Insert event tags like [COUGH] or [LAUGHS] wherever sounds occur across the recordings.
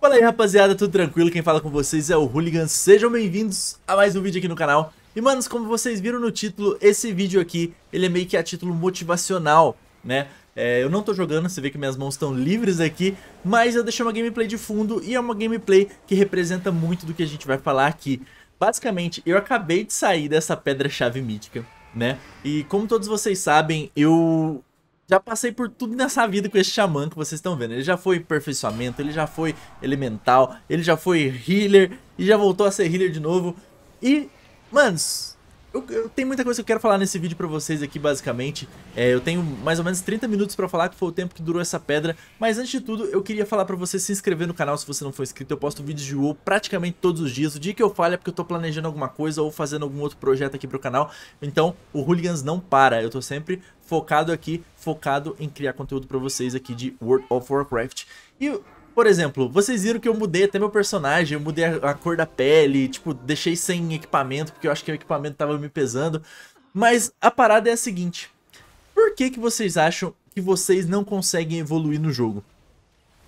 Fala aí rapaziada, tudo tranquilo? Quem fala com vocês é o Hooligan, sejam bem-vindos a mais um vídeo aqui no canal. E manos, como vocês viram no título, esse vídeo aqui, ele é meio que a título motivacional, né? É, eu não tô jogando, você vê que minhas mãos estão livres aqui, mas eu deixei uma gameplay de fundo e é uma gameplay que representa muito do que a gente vai falar aqui. Basicamente, eu acabei de sair dessa pedra-chave mítica, né? E como todos vocês sabem, eu já passei por tudo nessa vida com esse xamã que vocês estão vendo. Ele já foi aperfeiçoamento, ele já foi elemental, ele já foi healer e já voltou a ser healer de novo. E, manos, eu, eu, tenho muita coisa que eu quero falar nesse vídeo pra vocês aqui, basicamente. É, eu tenho mais ou menos 30 minutos pra falar, que foi o tempo que durou essa pedra. Mas antes de tudo, eu queria falar pra você se inscrever no canal se você não for inscrito. Eu posto vídeos de WoW praticamente todos os dias. O dia que eu falho é porque eu tô planejando alguma coisa ou fazendo algum outro projeto aqui pro canal. Então, o Hooligans não para. Eu tô sempre focado aqui, focado em criar conteúdo pra vocês aqui de World of Warcraft. E por exemplo, vocês viram que eu mudei até meu personagem, eu mudei a, a cor da pele, tipo, deixei sem equipamento, porque eu acho que o equipamento tava me pesando. Mas a parada é a seguinte, por que que vocês acham que vocês não conseguem evoluir no jogo?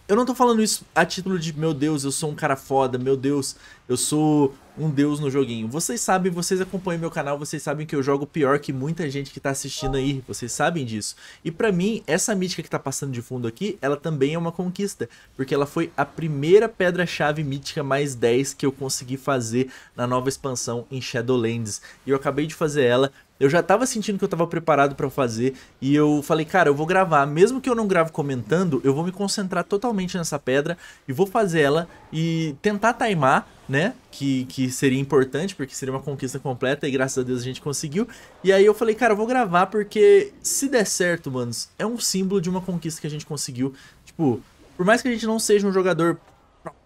Eu não tô falando isso a título de, meu Deus, eu sou um cara foda, meu Deus, eu sou um deus no joguinho. Vocês sabem, vocês acompanham meu canal, vocês sabem que eu jogo pior que muita gente que tá assistindo aí, vocês sabem disso. E pra mim, essa mítica que tá passando de fundo aqui, ela também é uma conquista, porque ela foi a primeira pedra-chave mítica mais 10 que eu consegui fazer na nova expansão em Shadowlands. E eu acabei de fazer ela eu já tava sentindo que eu tava preparado para fazer e eu falei, cara, eu vou gravar, mesmo que eu não grave comentando, eu vou me concentrar totalmente nessa pedra e vou fazer ela e tentar timar né? Que, que seria importante, porque seria uma conquista completa e graças a Deus a gente conseguiu. E aí eu falei, cara, eu vou gravar porque se der certo, manos, é um símbolo de uma conquista que a gente conseguiu. Tipo, por mais que a gente não seja um jogador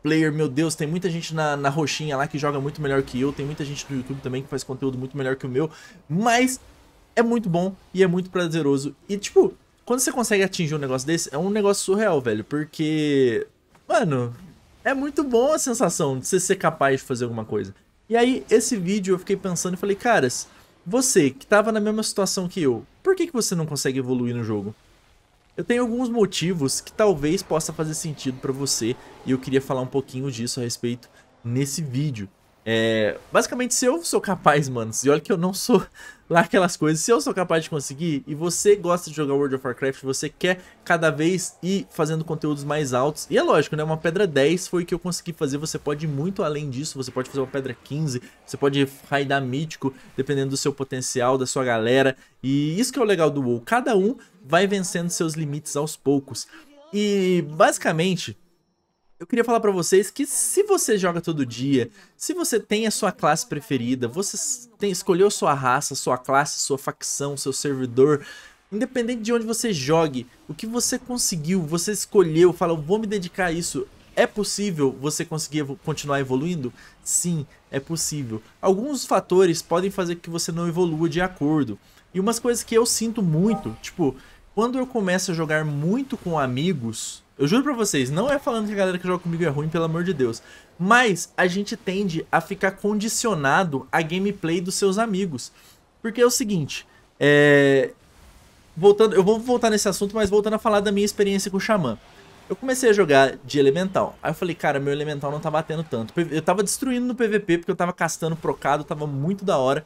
player, meu Deus, tem muita gente na, na roxinha lá que joga muito melhor que eu, tem muita gente do YouTube também que faz conteúdo muito melhor que o meu, mas é muito bom e é muito prazeroso. E, tipo, quando você consegue atingir um negócio desse, é um negócio surreal, velho, porque, mano, é muito bom a sensação de você ser capaz de fazer alguma coisa. E aí, esse vídeo eu fiquei pensando e falei, caras, você que estava na mesma situação que eu, por que, que você não consegue evoluir no jogo? Eu tenho alguns motivos que talvez possa fazer sentido para você e eu queria falar um pouquinho disso a respeito nesse vídeo. É, basicamente, se eu sou capaz, mano, e olha que eu não sou lá aquelas coisas. Se eu sou capaz de conseguir e você gosta de jogar World of Warcraft, você quer cada vez ir fazendo conteúdos mais altos. E é lógico, né? Uma pedra 10 foi o que eu consegui fazer. Você pode ir muito além disso. Você pode fazer uma pedra 15, você pode raidar mítico, dependendo do seu potencial, da sua galera. E isso que é o legal do WoW. Cada um vai vencendo seus limites aos poucos. E basicamente, eu queria falar para vocês que se você joga todo dia, se você tem a sua classe preferida, você tem, escolheu sua raça, sua classe, sua facção, seu servidor, independente de onde você jogue, o que você conseguiu, você escolheu, fala, vou me dedicar a isso, é possível você conseguir continuar evoluindo? Sim, é possível. Alguns fatores podem fazer que você não evolua de acordo. E umas coisas que eu sinto muito, tipo, quando eu começo a jogar muito com amigos, eu juro pra vocês, não é falando que a galera que joga comigo é ruim, pelo amor de Deus. Mas a gente tende a ficar condicionado à gameplay dos seus amigos. Porque é o seguinte, é... Voltando, eu vou voltar nesse assunto, mas voltando a falar da minha experiência com o Xamã. Eu comecei a jogar de Elemental. Aí eu falei, cara, meu Elemental não tá batendo tanto. Eu tava destruindo no PVP, porque eu tava castando procado, tava muito da hora.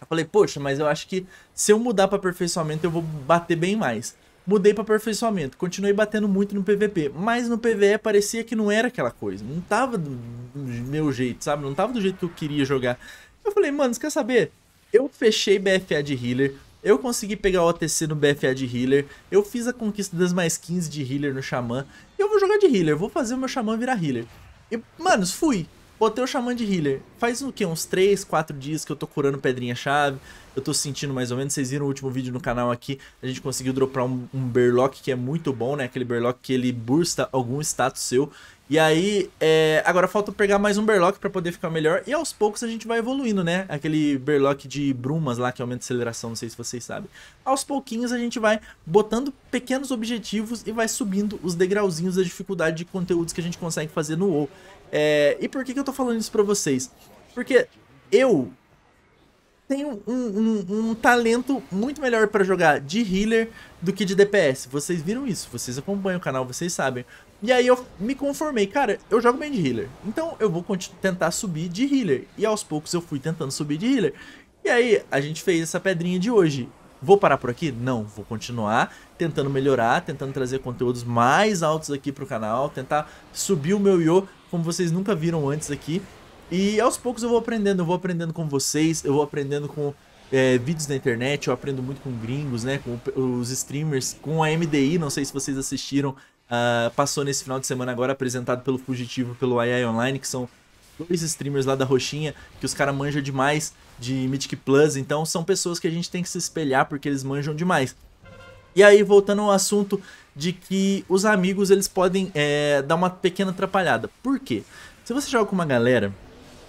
Eu falei, poxa, mas eu acho que se eu mudar pra aperfeiçoamento eu vou bater bem mais mudei para aperfeiçoamento, continuei batendo muito no PVP, mas no PVE parecia que não era aquela coisa, não tava do, meu jeito, sabe? Não tava do jeito que eu queria jogar. Eu falei, mano, você quer saber? Eu fechei BFA de healer, eu consegui pegar o OTC no BFA de healer, eu fiz a conquista das mais 15 de healer no Xamã, e eu vou jogar de healer, vou fazer o meu Xamã virar healer. E, manos, fui. Botei o Xamã de Healer. Faz o quê? Uns 3, 4 dias que eu tô curando pedrinha-chave. Eu tô sentindo mais ou menos. Vocês viram o último vídeo no canal aqui. A gente conseguiu dropar um, um Berlock que é muito bom, né? Aquele Berlock que ele bursta algum status seu. E aí, é... agora falta pegar mais um Berlock pra poder ficar melhor. E aos poucos a gente vai evoluindo, né? Aquele Berlock de brumas lá, que aumenta a aceleração, não sei se vocês sabem. Aos pouquinhos a gente vai botando pequenos objetivos e vai subindo os degrauzinhos da dificuldade de conteúdos que a gente consegue fazer no WoW. É, e por que, que eu tô falando isso pra vocês? Porque eu tenho um, um, um talento muito melhor para jogar de healer do que de DPS. Vocês viram isso, vocês acompanham o canal, vocês sabem. E aí eu me conformei, cara, eu jogo bem de healer, então eu vou tentar subir de healer. E aos poucos eu fui tentando subir de healer. E aí a gente fez essa pedrinha de hoje. Vou parar por aqui? Não, vou continuar tentando melhorar, tentando trazer conteúdos mais altos aqui pro canal, tentar subir o meu IO como vocês nunca viram antes aqui. E aos poucos eu vou aprendendo, eu vou aprendendo com vocês, eu vou aprendendo com é, vídeos da internet, eu aprendo muito com gringos, né, com os streamers, com a MDI, não sei se vocês assistiram, uh, passou nesse final de semana agora, apresentado pelo Fugitivo, pelo AI Online, que são dois streamers lá da Roxinha, que os caras manjam demais de Mythic Plus, então são pessoas que a gente tem que se espelhar porque eles manjam demais. E aí, voltando ao assunto de que os amigos eles podem é, dar uma pequena atrapalhada. Por quê? Se você joga com uma galera,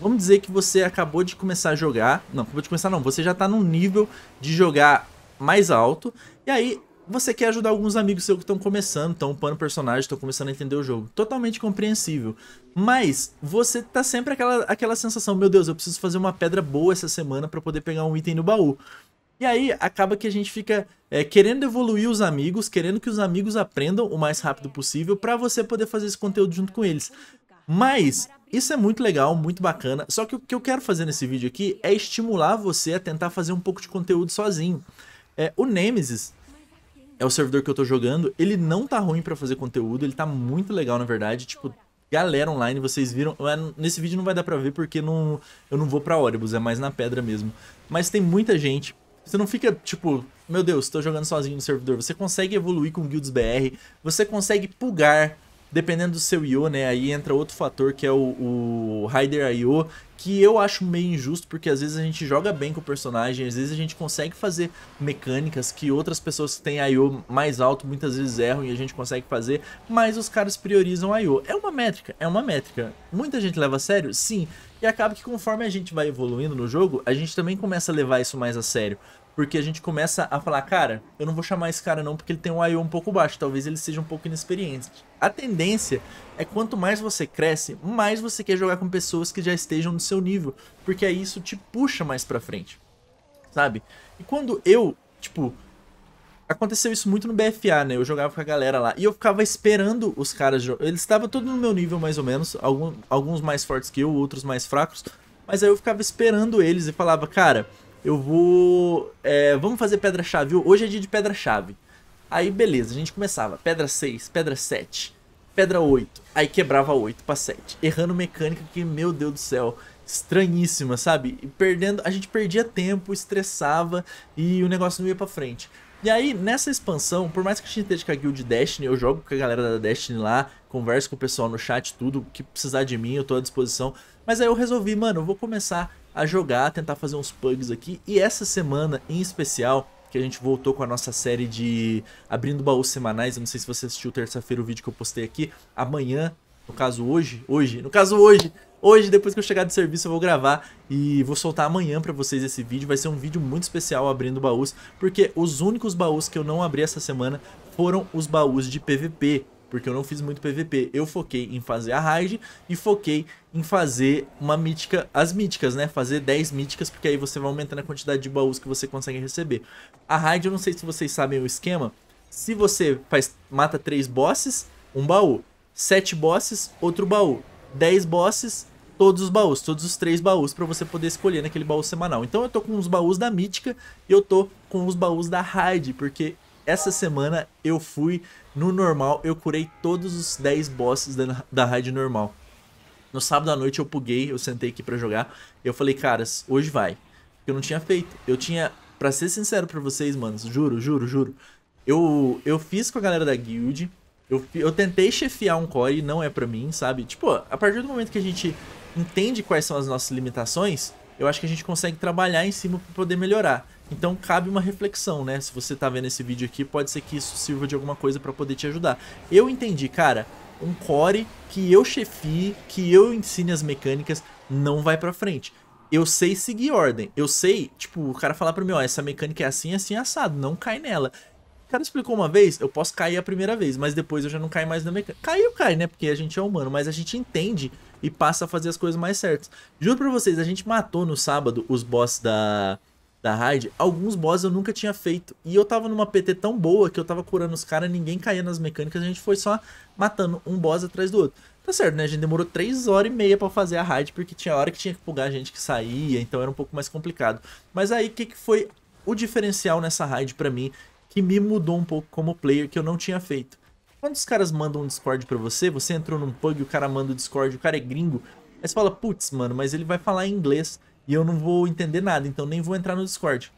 vamos dizer que você acabou de começar a jogar. Não, acabou de começar não, você já tá num nível de jogar mais alto. E aí você quer ajudar alguns amigos seus que estão começando, estão upando personagem, estão começando a entender o jogo. Totalmente compreensível. Mas você tá sempre aquela, aquela sensação, meu Deus, eu preciso fazer uma pedra boa essa semana para poder pegar um item no baú. E aí acaba que a gente fica é, querendo evoluir os amigos, querendo que os amigos aprendam o mais rápido possível para você poder fazer esse conteúdo junto com eles. Mas isso é muito legal, muito bacana. Só que o que eu quero fazer nesse vídeo aqui é estimular você a tentar fazer um pouco de conteúdo sozinho. É, o Nemesis é o servidor que eu tô jogando, ele não tá ruim para fazer conteúdo, ele tá muito legal na verdade, tipo, galera online, vocês viram, é, nesse vídeo não vai dar pra ver porque não, eu não vou pra Oribus, é mais na pedra mesmo. Mas tem muita gente você não fica, tipo, meu Deus, tô jogando sozinho no servidor. Você consegue evoluir com guilds BR, você consegue pulgar, dependendo do seu IO, né? Aí entra outro fator que é o, o Raider IO, que eu acho meio injusto, porque às vezes a gente joga bem com o personagem, às vezes a gente consegue fazer mecânicas que outras pessoas que têm IO mais alto muitas vezes erram e a gente consegue fazer, mas os caras priorizam IO. É uma métrica, é uma métrica. Muita gente leva a sério? Sim. E acaba que conforme a gente vai evoluindo no jogo, a gente também começa a levar isso mais a sério. Porque a gente começa a falar, cara, eu não vou chamar esse cara não porque ele tem um IO um pouco baixo, talvez ele seja um pouco inexperiente. A tendência é quanto mais você cresce, mais você quer jogar com pessoas que já estejam no seu nível, porque aí isso te puxa mais pra frente, sabe? E quando eu, tipo, aconteceu isso muito no BFA, né? Eu jogava com a galera lá. E eu ficava esperando os caras. Eles estavam todos no meu nível, mais ou menos. Alguns mais fortes que eu, outros mais fracos. Mas aí eu ficava esperando eles e falava, cara, eu vou. É, vamos fazer pedra-chave. Hoje é dia de pedra-chave. Aí beleza, a gente começava. Pedra 6, pedra 7, pedra 8. Aí quebrava 8 pra 7. Errando mecânica que, meu Deus do céu, estranhíssima, sabe? E perdendo, a gente perdia tempo, estressava e o negócio não ia pra frente. E aí, nessa expansão, por mais que a gente esteja com a Guild Destiny, eu jogo com a galera da Destiny lá, converso com o pessoal no chat, tudo que precisar de mim, eu tô à disposição. Mas aí eu resolvi, mano, eu vou começar a jogar, a tentar fazer uns pugs aqui. E essa semana em especial, que a gente voltou com a nossa série de abrindo baús semanais, eu não sei se você assistiu terça-feira o vídeo que eu postei aqui, amanhã, no caso hoje, hoje, no caso hoje, Hoje, depois que eu chegar de serviço, eu vou gravar e vou soltar amanhã pra vocês esse vídeo. Vai ser um vídeo muito especial abrindo baús, porque os únicos baús que eu não abri essa semana foram os baús de PVP porque eu não fiz muito PVP. Eu foquei em fazer a raid e foquei em fazer uma mítica, as míticas, né? Fazer 10 míticas, porque aí você vai aumentando a quantidade de baús que você consegue receber. A raid, eu não sei se vocês sabem o esquema. Se você faz, mata 3 bosses, um baú. 7 bosses, outro baú. 10 bosses, todos os baús, todos os três baús para você poder escolher naquele baú semanal. Então eu tô com os baús da mítica e eu tô com os baús da raid, porque essa semana eu fui no normal, eu curei todos os 10 bosses da, da raid normal. No sábado à noite eu puguei, eu sentei aqui para jogar. Eu falei, caras, hoje vai. Eu não tinha feito. Eu tinha, para ser sincero para vocês, manos, juro, juro, juro. Eu, eu fiz com a galera da guild. Eu, eu tentei chefiar um core, não é para mim, sabe? Tipo, a partir do momento que a gente entende quais são as nossas limitações, eu acho que a gente consegue trabalhar em cima para poder melhorar. Então cabe uma reflexão, né? Se você tá vendo esse vídeo aqui, pode ser que isso sirva de alguma coisa para poder te ajudar. Eu entendi, cara, um core que eu chefie, que eu ensine as mecânicas, não vai para frente. Eu sei seguir ordem. Eu sei, tipo, o cara falar para mim, ó, essa mecânica é assim, assim, assado, não cai nela. O cara explicou uma vez, eu posso cair a primeira vez, mas depois eu já não caio mais na mecânica. Caiu, cai, né? Porque a gente é humano, mas a gente entende e passa a fazer as coisas mais certas. Juro pra vocês, a gente matou no sábado os boss da da raid, alguns boss eu nunca tinha feito. E eu tava numa PT tão boa que eu tava curando os caras, ninguém caía nas mecânicas, a gente foi só matando um boss atrás do outro. Tá certo, né? A gente demorou 3 horas e meia para fazer a raid, porque tinha hora que tinha que pugar a gente que saía, então era um pouco mais complicado. Mas aí, o que, que foi o diferencial nessa raid para mim, que me mudou um pouco como player, que eu não tinha feito? Quando os caras mandam um Discord pra você, você entrou num pug, o cara manda o Discord, o cara é gringo, aí você fala, putz, mano, mas ele vai falar em inglês. E eu não vou entender nada, então nem vou entrar no Discord.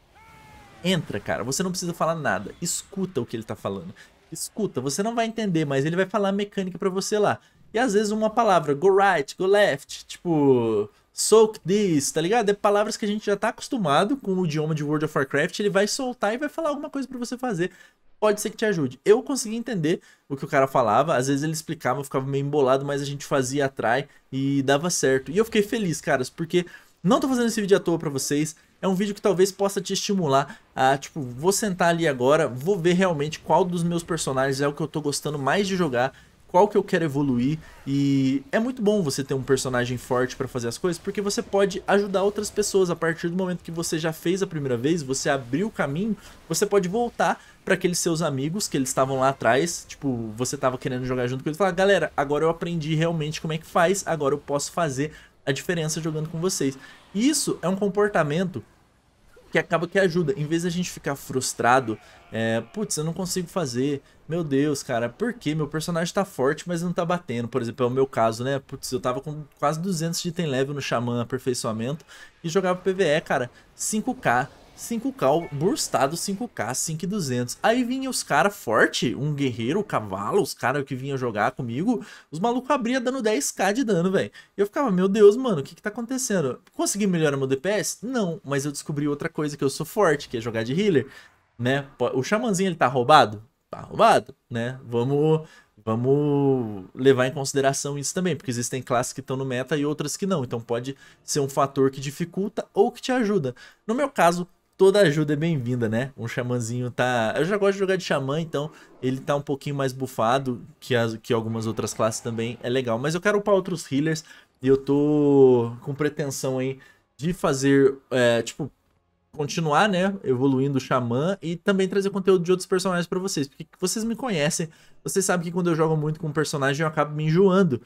Entra, cara. Você não precisa falar nada. Escuta o que ele tá falando. Escuta, você não vai entender, mas ele vai falar a mecânica para você lá. E às vezes uma palavra, go right, go left, tipo, soak this, tá ligado? É palavras que a gente já tá acostumado com o idioma de World of Warcraft, ele vai soltar e vai falar alguma coisa para você fazer. Pode ser que te ajude. Eu consegui entender o que o cara falava, às vezes ele explicava, eu ficava meio embolado, mas a gente fazia atrai e dava certo. E eu fiquei feliz, caras, porque não tô fazendo esse vídeo à toa pra vocês, é um vídeo que talvez possa te estimular a, tipo, vou sentar ali agora, vou ver realmente qual dos meus personagens é o que eu tô gostando mais de jogar, qual que eu quero evoluir e é muito bom você ter um personagem forte para fazer as coisas porque você pode ajudar outras pessoas a partir do momento que você já fez a primeira vez, você abriu o caminho, você pode voltar para aqueles seus amigos que eles estavam lá atrás, tipo, você estava querendo jogar junto com eles, falar, galera, agora eu aprendi realmente como é que faz, agora eu posso fazer a diferença jogando com vocês. E isso é um comportamento que acaba que ajuda. Em vez da gente ficar frustrado, é, putz, eu não consigo fazer, meu Deus, cara, por que meu personagem tá forte, mas não tá batendo? Por exemplo, é o meu caso, né? Putz, eu tava com quase 200 de item level no Xamã aperfeiçoamento e jogava PvE, cara, 5k. 5K, burstado 5K, 5200. Aí vinha os caras forte, um guerreiro, um cavalo, os caras que vinham jogar comigo, os malucos abria dando 10k de dano, velho. eu ficava, meu Deus, mano, o que que tá acontecendo? Consegui melhorar meu DPS? Não, mas eu descobri outra coisa que eu sou forte, que é jogar de healer, né? O xamãzinho, ele tá roubado? Tá roubado, né? Vamos vamos levar em consideração isso também, porque existem classes que estão no meta e outras que não. Então pode ser um fator que dificulta ou que te ajuda. No meu caso, toda ajuda é bem-vinda, né? Um xamãzinho tá. Eu já gosto de jogar de xamã, então ele tá um pouquinho mais bufado que, as... que algumas outras classes também. É legal. Mas eu quero upar outros healers e eu tô com pretensão aí de fazer, é, tipo, continuar, né, evoluindo o Xamã e também trazer conteúdo de outros personagens para vocês, porque vocês me conhecem, vocês sabem que quando eu jogo muito com um personagem eu acabo me enjoando.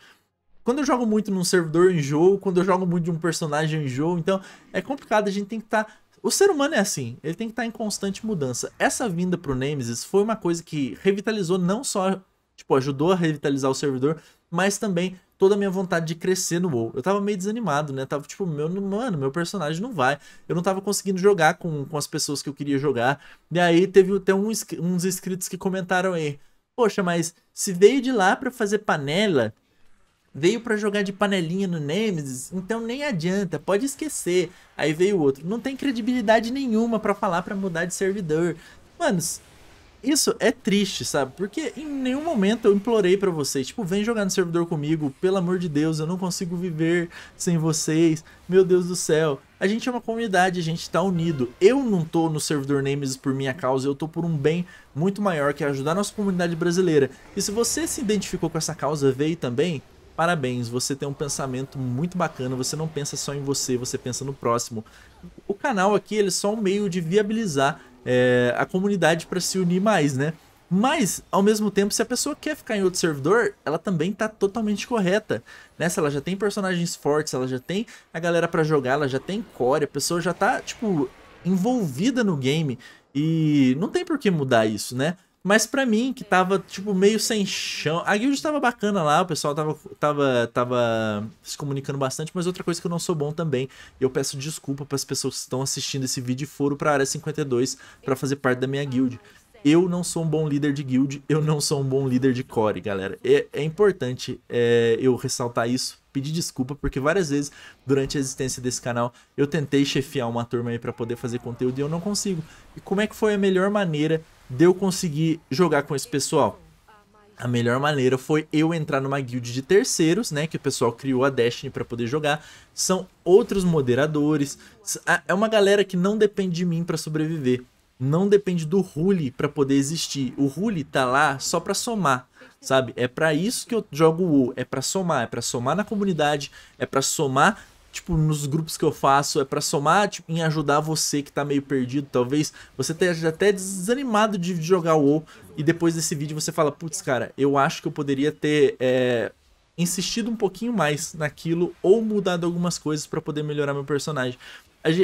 Quando eu jogo muito num servidor, eu enjoo, quando eu jogo muito de um personagem, eu enjoo, então é complicado, a gente tem que estar tá o ser humano é assim, ele tem que estar tá em constante mudança. Essa vinda pro Nemesis foi uma coisa que revitalizou não só, tipo, ajudou a revitalizar o servidor, mas também toda a minha vontade de crescer no WoW. Eu tava meio desanimado, né? Tava tipo, meu, mano, meu personagem não vai. Eu não tava conseguindo jogar com, com as pessoas que eu queria jogar. E aí teve até uns, uns inscritos que comentaram aí: Poxa, mas se veio de lá pra fazer panela, veio para jogar de panelinha no Nemesis, então nem adianta, pode esquecer. Aí veio outro, não tem credibilidade nenhuma para falar para mudar de servidor. Manos, isso é triste, sabe? Porque em nenhum momento eu implorei para vocês, tipo, vem jogar no servidor comigo, pelo amor de Deus, eu não consigo viver sem vocês. Meu Deus do céu. A gente é uma comunidade, a gente tá unido. Eu não tô no servidor Nemesis por minha causa, eu tô por um bem muito maior que é ajudar a nossa comunidade brasileira. E se você se identificou com essa causa, veio também, Parabéns, você tem um pensamento muito bacana, você não pensa só em você, você pensa no próximo. O canal aqui ele é só um meio de viabilizar é, a comunidade para se unir mais, né? Mas, ao mesmo tempo, se a pessoa quer ficar em outro servidor, ela também tá totalmente correta. Né? Se ela já tem personagens fortes, ela já tem a galera para jogar, ela já tem core, a pessoa já tá, tipo, envolvida no game. E não tem por que mudar isso, né? Mas para mim, que tava, tipo, meio sem chão. A guild tava bacana lá, o pessoal tava, tava, tava se comunicando bastante, mas outra coisa que eu não sou bom também, e eu peço desculpa para as pessoas que estão assistindo esse vídeo e foram pra área 52 para fazer parte da minha guild. Eu não sou um bom líder de guild, eu não sou um bom líder de core, galera. É, é importante é, eu ressaltar isso, pedir desculpa, porque várias vezes durante a existência desse canal eu tentei chefiar uma turma aí pra poder fazer conteúdo e eu não consigo. E como é que foi a melhor maneira de eu conseguir jogar com esse pessoal? A melhor maneira foi eu entrar numa guild de terceiros, né? Que o pessoal criou a Destiny para poder jogar. São outros moderadores. É uma galera que não depende de mim para sobreviver. Não depende do huli para poder existir. O huli tá lá só para somar, sabe? É para isso que eu jogo o WoW. É para somar, é para somar na comunidade, é para somar tipo, nos grupos que eu faço, é para somar tipo, em ajudar você que tá meio perdido. Talvez você esteja até desanimado de jogar o WoW e depois desse vídeo você fala, putz, cara, eu acho que eu poderia ter é, insistido um pouquinho mais naquilo ou mudado algumas coisas para poder melhorar meu personagem.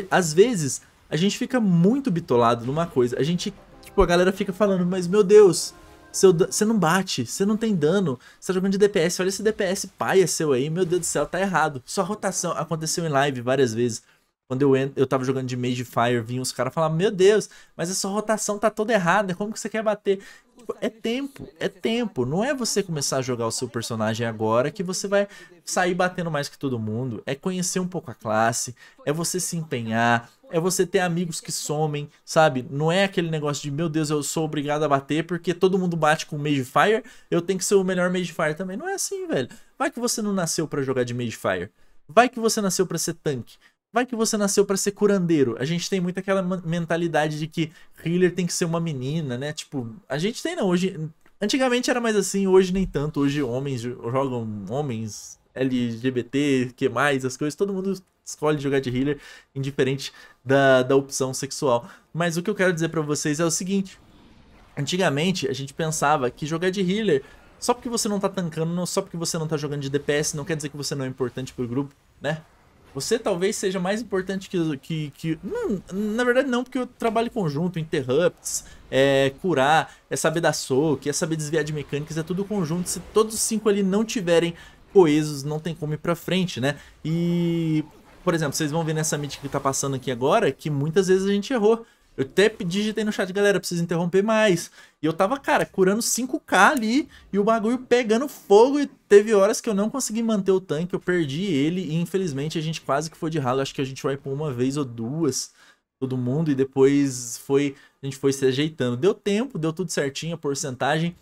Às vezes, a gente fica muito bitolado numa coisa. A gente, tipo, a galera fica falando, mas meu Deus, seu, você não bate, você não tem dano. Você tá jogando de DPS, olha esse DPS paia é seu aí, meu Deus do céu, tá errado. Sua rotação aconteceu em live várias vezes. Quando eu, eu tava jogando de Mage Fire, vinham os caras falar: Meu Deus, mas a sua rotação tá toda errada, como que você quer bater? Tipo, é tempo, é tempo. Não é você começar a jogar o seu personagem agora que você vai sair batendo mais que todo mundo. É conhecer um pouco a classe, é você se empenhar, é você ter amigos que somem, sabe? Não é aquele negócio de, meu Deus, eu sou obrigado a bater porque todo mundo bate com Mage Fire, eu tenho que ser o melhor Mage Fire também. Não é assim, velho. Vai que você não nasceu para jogar de Mage Fire. Vai que você nasceu para ser tanque. Vai que você nasceu para ser curandeiro. A gente tem muito aquela mentalidade de que healer tem que ser uma menina, né? Tipo, a gente tem não hoje. Antigamente era mais assim, hoje nem tanto. Hoje homens jogam homens LGBT, que mais, as coisas, todo mundo escolhe jogar de healer, indiferente da, da opção sexual. Mas o que eu quero dizer para vocês é o seguinte. Antigamente, a gente pensava que jogar de healer, só porque você não tá tankando, não, só porque você não tá jogando de DPS, não quer dizer que você não é importante pro grupo, né? Você talvez seja mais importante que... que, que não, na verdade não, porque eu trabalho conjunto, interrupts, é curar, é saber dar soco, é saber desviar de mecânicas, é tudo conjunto. Se todos os cinco ali não tiverem coesos, não tem como ir pra frente, né? E por exemplo, vocês vão ver nessa mídia que tá passando aqui agora que muitas vezes a gente errou. Eu até digitei no chat, galera, preciso interromper mais. E eu tava, cara, curando 5k ali e o bagulho pegando fogo. E teve horas que eu não consegui manter o tanque, eu perdi ele. E infelizmente a gente quase que foi de ralo. Acho que a gente vai por uma vez ou duas todo mundo. E depois foi a gente foi se ajeitando. Deu tempo, deu tudo certinho a porcentagem.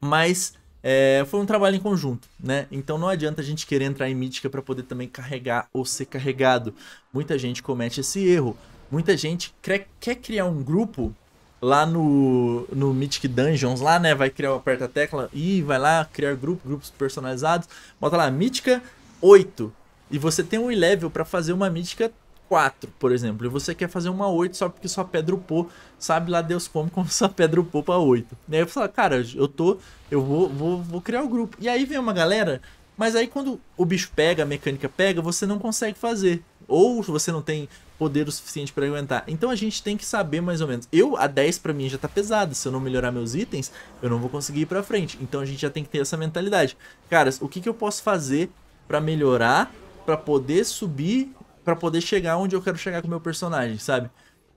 Mas é, foi um trabalho em conjunto, né? Então não adianta a gente querer entrar em mítica para poder também carregar ou ser carregado. Muita gente comete esse erro. Muita gente quer, quer criar um grupo lá no, no Mythic Dungeons, lá, né? Vai criar, aperta a tecla e vai lá criar grupo, grupos personalizados. Bota lá, mítica 8. E você tem um level para fazer uma mítica 4, por exemplo, e você quer fazer uma 8 só porque sua pedra upou, sabe lá Deus como [LAUGHS] como sua pedra upou pra 8. E aí eu falo, cara, eu tô, eu vou, vou, vou criar o um grupo. E aí vem uma galera, mas aí quando o bicho pega, a mecânica pega, você não consegue fazer. Ou você não tem poder o suficiente para aguentar. Então a gente tem que saber mais ou menos. Eu, a 10 para mim já tá pesado. Se eu não melhorar meus itens, eu não vou conseguir ir pra frente. Então a gente já tem que ter essa mentalidade. Caras, o que, que eu posso fazer para melhorar, para poder subir para poder chegar onde eu quero chegar com o meu personagem, sabe?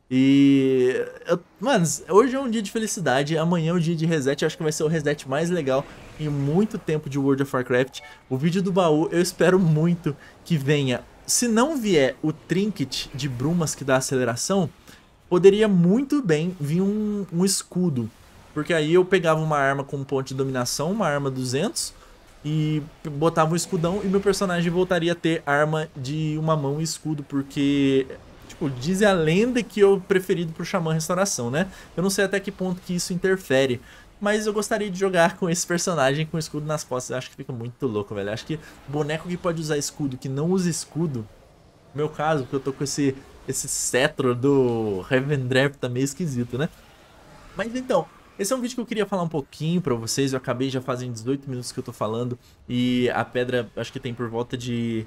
E. Eu, mano, hoje é um dia de felicidade. Amanhã é um dia de reset. Eu acho que vai ser o reset mais legal em muito tempo de World of Warcraft. O vídeo do baú eu espero muito que venha. Se não vier o trinket de brumas que dá aceleração, poderia muito bem vir um, um escudo. Porque aí eu pegava uma arma com um ponto de dominação, uma arma 200, e botava um escudão e meu personagem voltaria a ter arma de uma mão e escudo, porque tipo, diz a lenda que eu preferido pro Xamã Restauração, né? Eu não sei até que ponto que isso interfere. Mas eu gostaria de jogar com esse personagem com escudo nas costas. Eu acho que fica muito louco, velho. Eu acho que boneco que pode usar escudo, que não usa escudo. No meu caso, porque eu tô com esse, esse cetro do Heaven tá meio esquisito, né? Mas então, esse é um vídeo que eu queria falar um pouquinho pra vocês, eu acabei já fazendo 18 minutos que eu tô falando e a pedra acho que tem por volta de,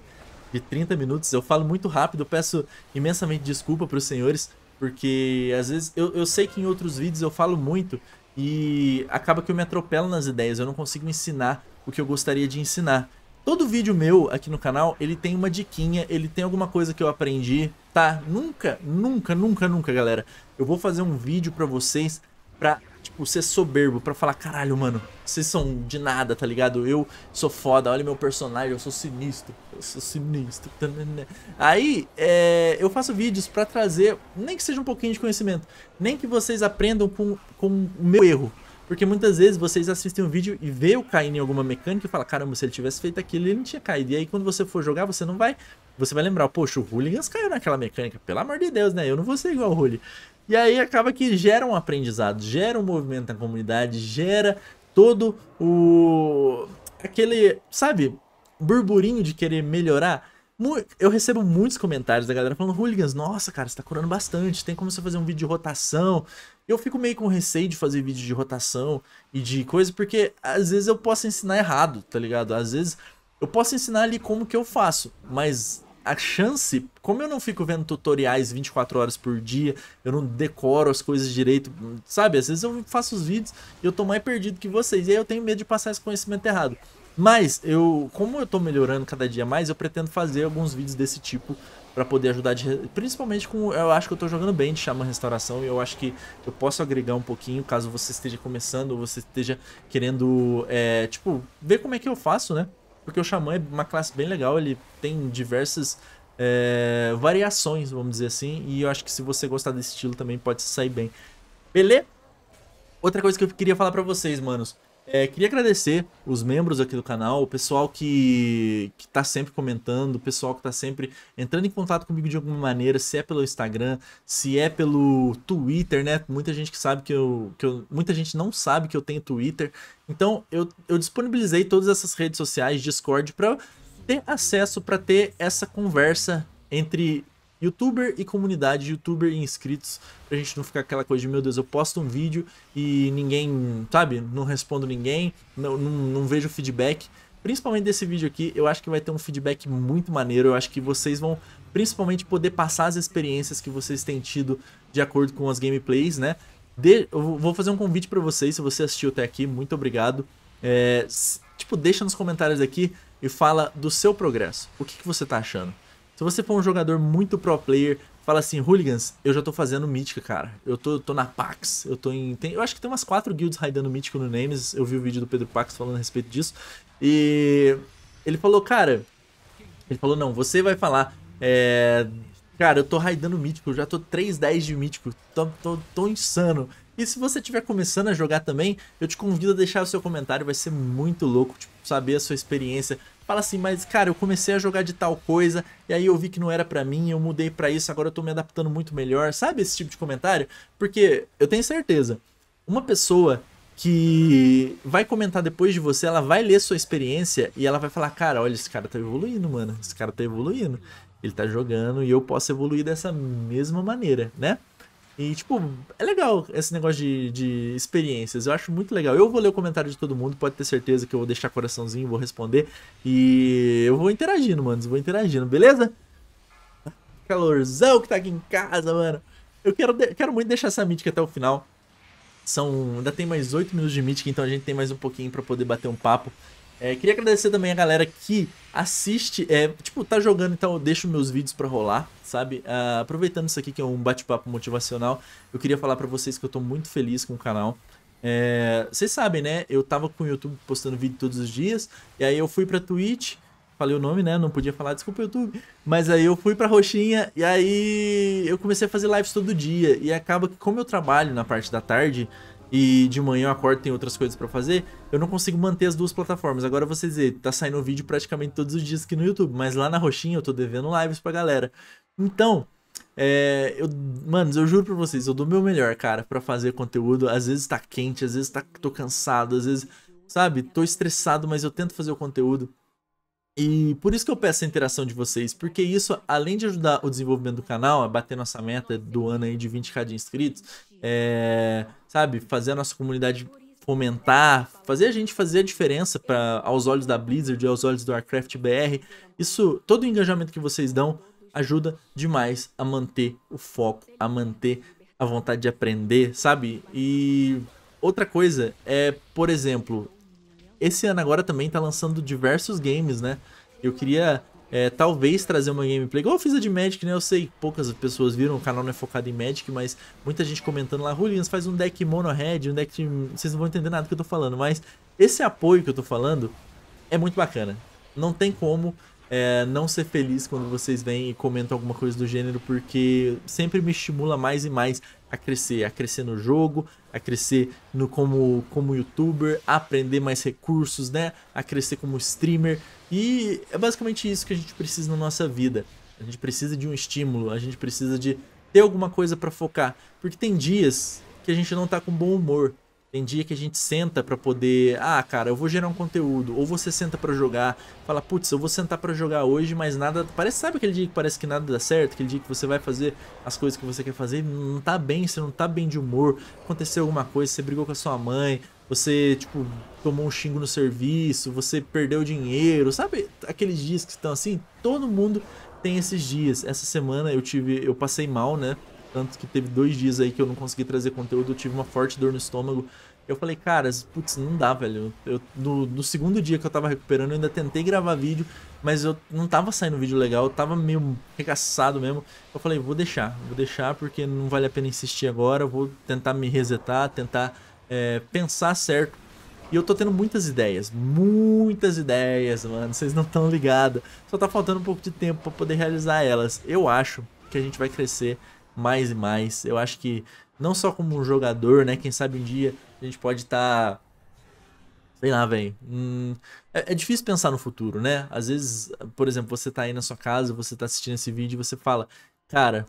de 30 minutos. Eu falo muito rápido, eu peço imensamente desculpa pros senhores, porque às vezes eu, eu sei que em outros vídeos eu falo muito e acaba que eu me atropelo nas ideias, eu não consigo ensinar o que eu gostaria de ensinar. Todo vídeo meu aqui no canal, ele tem uma diquinha, ele tem alguma coisa que eu aprendi, tá? Nunca, nunca, nunca, nunca, galera, eu vou fazer um vídeo pra vocês pra tipo, ser soberbo pra falar, caralho, mano, vocês são de nada, tá ligado? Eu sou foda, olha meu personagem, eu sou sinistro, eu sou sinistro. Aí, é, eu faço vídeos pra trazer, nem que seja um pouquinho de conhecimento, nem que vocês aprendam com, com o meu erro. Porque muitas vezes vocês assistem um vídeo e vê eu caindo em alguma mecânica e fala, caramba, se ele tivesse feito aquilo, ele não tinha caído. E aí quando você for jogar, você não vai você vai lembrar, poxa, o Hooligans caiu naquela mecânica, pelo amor de Deus, né? Eu não vou ser igual o Hooli. E aí acaba que gera um aprendizado, gera um movimento na comunidade, gera todo o. aquele, sabe, burburinho de querer melhorar. Eu recebo muitos comentários da galera falando: Hooligans, nossa, cara, você tá curando bastante. Tem como você fazer um vídeo de rotação? Eu fico meio com receio de fazer vídeo de rotação e de coisa, porque às vezes eu posso ensinar errado, tá ligado? Às vezes eu posso ensinar ali como que eu faço, mas a chance, como eu não fico vendo tutoriais 24 horas por dia, eu não decoro as coisas direito, sabe? Às vezes eu faço os vídeos e eu tô mais perdido que vocês, e aí eu tenho medo de passar esse conhecimento errado. Mas eu, como eu tô melhorando cada dia mais, eu pretendo fazer alguns vídeos desse tipo para poder ajudar, de, principalmente com eu acho que eu tô jogando bem de chama restauração e eu acho que eu posso agregar um pouquinho caso você esteja começando ou você esteja querendo é, tipo ver como é que eu faço, né? Porque o Xamã é uma classe bem legal, ele tem diversas é, variações, vamos dizer assim. E eu acho que se você gostar desse estilo também pode sair bem. Beleza? Outra coisa que eu queria falar pra vocês, manos. É, queria agradecer os membros aqui do canal, o pessoal que, que tá sempre comentando, o pessoal que está sempre entrando em contato comigo de alguma maneira, se é pelo Instagram, se é pelo Twitter, né? Muita gente que sabe que eu. Que eu muita gente não sabe que eu tenho Twitter. Então, eu, eu disponibilizei todas essas redes sociais, Discord, para ter acesso, para ter essa conversa entre youtuber e comunidade, youtuber e inscritos, pra gente não ficar aquela coisa de, meu Deus, eu posto um vídeo e ninguém, sabe, não respondo ninguém, não, não, não vejo feedback. Principalmente desse vídeo aqui, eu acho que vai ter um feedback muito maneiro, eu acho que vocês vão principalmente poder passar as experiências que vocês têm tido de acordo com as gameplays, né? De... Eu vou fazer um convite para vocês, se você assistiu até aqui, muito obrigado. É... Tipo, deixa nos comentários aqui e fala do seu progresso. O que, que você tá achando? Se você for um jogador muito pro player, fala assim, Hooligans, eu já tô fazendo mítica, cara. Eu tô, tô na Pax, eu tô em. Tem, eu acho que tem umas quatro guilds raidando mítico no Names. Eu vi o vídeo do Pedro Pax falando a respeito disso. E ele falou, cara. Ele falou, não, você vai falar. É, cara, eu tô raidando mítico, eu já tô 3-10 de mítico, tô, tô, tô insano. E se você estiver começando a jogar também, eu te convido a deixar o seu comentário, vai ser muito louco tipo, saber a sua experiência. Fala assim, mas cara, eu comecei a jogar de tal coisa, e aí eu vi que não era para mim, eu mudei para isso, agora eu tô me adaptando muito melhor. Sabe esse tipo de comentário? Porque eu tenho certeza, uma pessoa que vai comentar depois de você, ela vai ler sua experiência e ela vai falar, cara, olha, esse cara tá evoluindo, mano, esse cara tá evoluindo, ele tá jogando e eu posso evoluir dessa mesma maneira, né? E, tipo, é legal esse negócio de, de experiências. Eu acho muito legal. Eu vou ler o comentário de todo mundo, pode ter certeza que eu vou deixar coraçãozinho, vou responder. E eu vou interagindo, mano. Vou interagindo, beleza? Calorzão que tá aqui em casa, mano. Eu quero, quero muito deixar essa mítica até o final. São, ainda tem mais 8 minutos de mítica, então a gente tem mais um pouquinho para poder bater um papo. É, queria agradecer também a galera que assiste, é, tipo, tá jogando, então eu deixo meus vídeos para rolar, sabe? Uh, aproveitando isso aqui que é um bate-papo motivacional, eu queria falar para vocês que eu tô muito feliz com o canal. É, vocês sabem, né? Eu tava com o YouTube postando vídeo todos os dias, e aí eu fui pra Twitch, falei o nome, né? Não podia falar, desculpa, YouTube. Mas aí eu fui pra Roxinha, e aí eu comecei a fazer lives todo dia, e acaba que como eu trabalho na parte da tarde e de manhã eu acordo tem outras coisas para fazer, eu não consigo manter as duas plataformas. Agora você dizer, tá saindo vídeo praticamente todos os dias aqui no YouTube, mas lá na Roxinha eu tô devendo lives pra galera. Então, é, eu, mano, eu juro pra vocês, eu dou meu melhor, cara, para fazer conteúdo. Às vezes tá quente, às vezes tá, tô cansado, às vezes, sabe, tô estressado, mas eu tento fazer o conteúdo. E por isso que eu peço a interação de vocês, porque isso, além de ajudar o desenvolvimento do canal, a bater nossa meta do ano aí de 20k de inscritos, é, sabe, fazer a nossa comunidade fomentar, fazer a gente fazer a diferença para aos olhos da Blizzard e aos olhos do Warcraft BR. Isso, todo o engajamento que vocês dão ajuda demais a manter o foco, a manter a vontade de aprender, sabe? E outra coisa é, por exemplo, esse ano agora também tá lançando diversos games, né? Eu queria é, talvez trazer uma gameplay, igual eu fiz a de Magic, né? Eu sei que poucas pessoas viram, o canal não é focado em Magic, mas muita gente comentando lá, Rulinas, faz um deck mono red, um deck. Vocês não vão entender nada do que eu tô falando, mas esse apoio que eu tô falando é muito bacana. Não tem como é, não ser feliz quando vocês vêm e comentam alguma coisa do gênero, porque sempre me estimula mais e mais a crescer, a crescer no jogo, a crescer no, como, como youtuber, a aprender mais recursos, né? A crescer como streamer. E é basicamente isso que a gente precisa na nossa vida. A gente precisa de um estímulo, a gente precisa de ter alguma coisa para focar. Porque tem dias que a gente não tá com bom humor, tem dia que a gente senta para poder, ah, cara, eu vou gerar um conteúdo, ou você senta para jogar, fala, putz, eu vou sentar para jogar hoje, mas nada, parece, sabe aquele dia que parece que nada dá certo, aquele dia que você vai fazer as coisas que você quer fazer, não tá bem, você não tá bem de humor, aconteceu alguma coisa, você brigou com a sua mãe, você, tipo, tomou um xingo no serviço, você perdeu dinheiro, sabe? Aqueles dias que estão assim, todo mundo tem esses dias. Essa semana eu tive, eu passei mal, né? Tanto que teve dois dias aí que eu não consegui trazer conteúdo, eu tive uma forte dor no estômago eu falei, cara, putz, não dá, velho. Eu, no, no, segundo dia que eu tava recuperando, eu ainda tentei gravar vídeo, mas eu não tava saindo vídeo legal, eu tava meio recaçado mesmo. Eu falei, vou deixar, vou deixar porque não vale a pena insistir agora, vou tentar me resetar, tentar é, pensar certo. E eu tô tendo muitas ideias, muitas ideias, mano, vocês não estão ligados. Só tá faltando um pouco de tempo pra poder realizar elas. Eu acho que a gente vai crescer mais e mais. Eu acho que não só como um jogador, né, quem sabe um dia a gente pode estar. Tá... Sei lá, velho. Hum... É, é, difícil pensar no futuro, né? Às vezes, por exemplo, você tá aí na sua casa, você tá assistindo esse vídeo e você fala: Cara,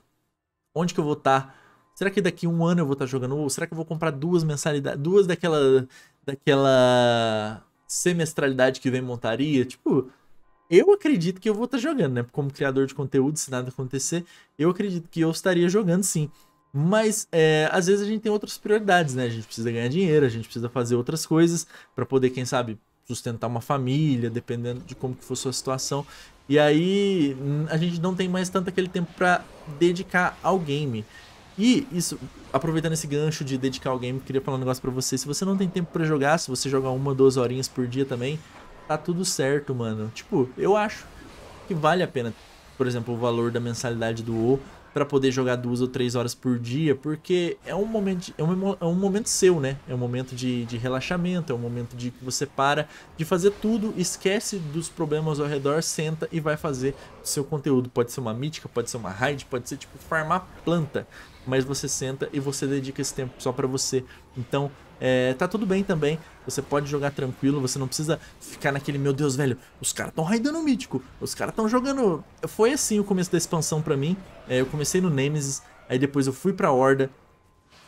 onde que eu vou estar? Tá? Será que daqui um ano eu vou estar tá jogando? Ou será que eu vou comprar duas mensalidades? Duas daquela. daquela. semestralidade que vem montaria? Tipo, eu acredito que eu vou estar tá jogando, né? Como criador de conteúdo, se nada acontecer, eu acredito que eu estaria jogando sim. Mas é, às vezes a gente tem outras prioridades, né? A gente precisa ganhar dinheiro, a gente precisa fazer outras coisas para poder, quem sabe, sustentar uma família, dependendo de como que for a sua situação. E aí hum, a gente não tem mais tanto aquele tempo para dedicar ao game. E isso, aproveitando esse gancho de dedicar ao game, queria falar um negócio para você. Se você não tem tempo para jogar, se você jogar uma, duas horinhas por dia também, tá tudo certo, mano. Tipo, eu acho que vale a pena, por exemplo, o valor da mensalidade do WoW para poder jogar duas ou três horas por dia, porque é um momento, é um, é um momento seu, né? É um momento de, de relaxamento, é um momento de que você para de fazer tudo, esquece dos problemas ao redor, senta e vai fazer seu conteúdo. Pode ser uma mítica, pode ser uma raid, pode ser tipo farmar planta, mas você senta e você dedica esse tempo só para você. Então, é, tá tudo bem também você pode jogar tranquilo, você não precisa ficar naquele, meu Deus, velho, os caras estão raidando o mítico, os caras estão jogando. Foi assim o começo da expansão para mim. É, eu comecei no Nemesis, aí depois eu fui pra Horda,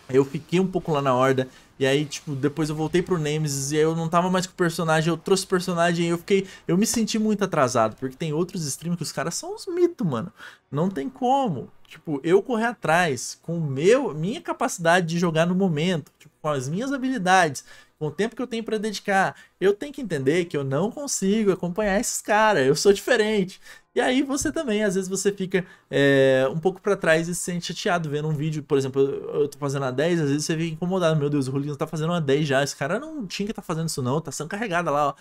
eu fiquei um pouco lá na Horda, e aí, tipo, depois eu voltei pro Nemesis e aí eu não tava mais com o personagem, eu trouxe o personagem e eu fiquei. Eu me senti muito atrasado, porque tem outros streams que os caras são uns mitos, mano. Não tem como. Tipo, eu correr atrás com meu, minha capacidade de jogar no momento, tipo, com as minhas habilidades com o tempo que eu tenho para dedicar. Eu tenho que entender que eu não consigo acompanhar esses caras, eu sou diferente. E aí você também, às vezes você fica é, um pouco para trás e se sente chateado vendo um vídeo, por exemplo, eu, eu tô fazendo a 10, às vezes você fica incomodado, meu Deus, o Rulino tá fazendo uma 10 já, esse cara não tinha que tá fazendo isso não, tá sendo carregada lá, ó.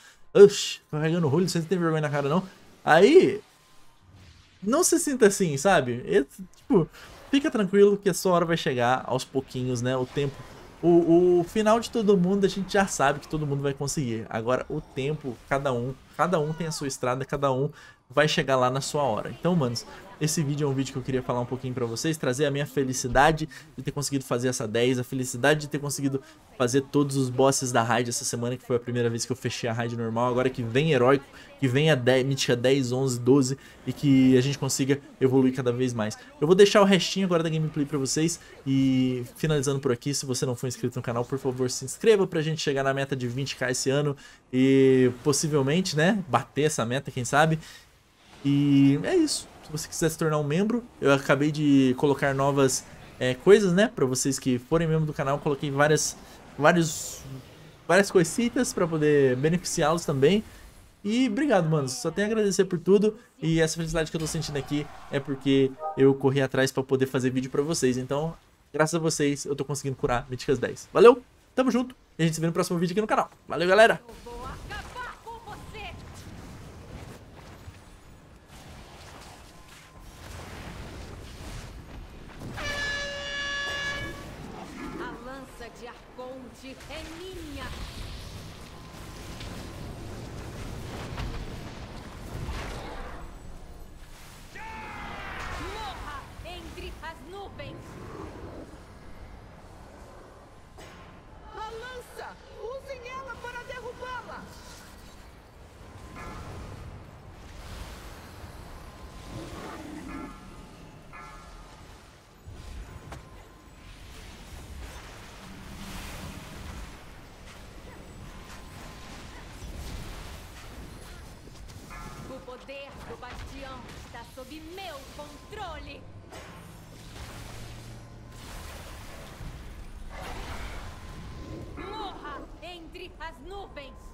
Oxi, carregando o Rulino, você não tem vergonha na cara não. Aí, não se sinta assim, sabe? tipo, fica tranquilo que a sua hora vai chegar aos pouquinhos, né? O tempo o, o final de todo mundo a gente já sabe que todo mundo vai conseguir. Agora, o tempo, cada um, cada um tem a sua estrada, cada um vai chegar lá na sua hora. Então, manos, esse vídeo é um vídeo que eu queria falar um pouquinho pra vocês, trazer a minha felicidade de ter conseguido fazer essa 10, a felicidade de ter conseguido fazer todos os bosses da raid essa semana, que foi a primeira vez que eu fechei a raid normal, agora que vem heróico, que venha 10, mítica 10, 11, 12 e que a gente consiga evoluir cada vez mais. Eu vou deixar o restinho agora da gameplay pra vocês e finalizando por aqui, se você não for inscrito no canal, por favor se inscreva pra gente chegar na meta de 20k esse ano e possivelmente, né, bater essa meta, quem sabe. E é isso se você quiser se tornar um membro, eu acabei de colocar novas é, coisas, né? Para vocês que forem membro do canal, coloquei várias, várias várias coisitas para poder beneficiá-los também. E obrigado, mano. Só tenho a agradecer por tudo. E essa felicidade que eu tô sentindo aqui é porque eu corri atrás para poder fazer vídeo para vocês. Então, graças a vocês, eu tô conseguindo curar Míticas 10. Valeu, tamo junto. E a gente se vê no próximo vídeo aqui no canal. Valeu, galera! poder do Bastião está sob meu controle! Morra entre as nuvens!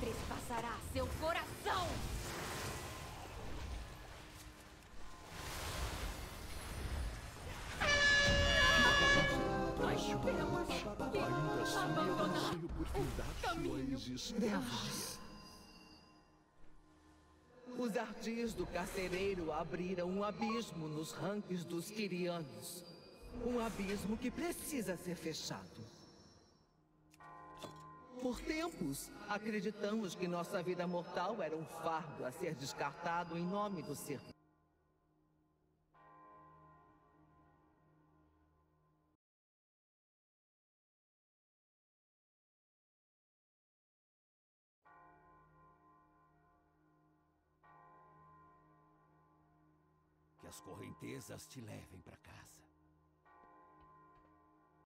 Trespassará seu coração! ainda assim abandonar eu caminho. Devas. Os ardis do carcereiro abriram um abismo nos rankings dos Quirianos. Um abismo que precisa ser fechado. Por tempos, acreditamos que nossa vida mortal era um fardo a ser descartado em nome do ser. Que as correntezas te levem para casa.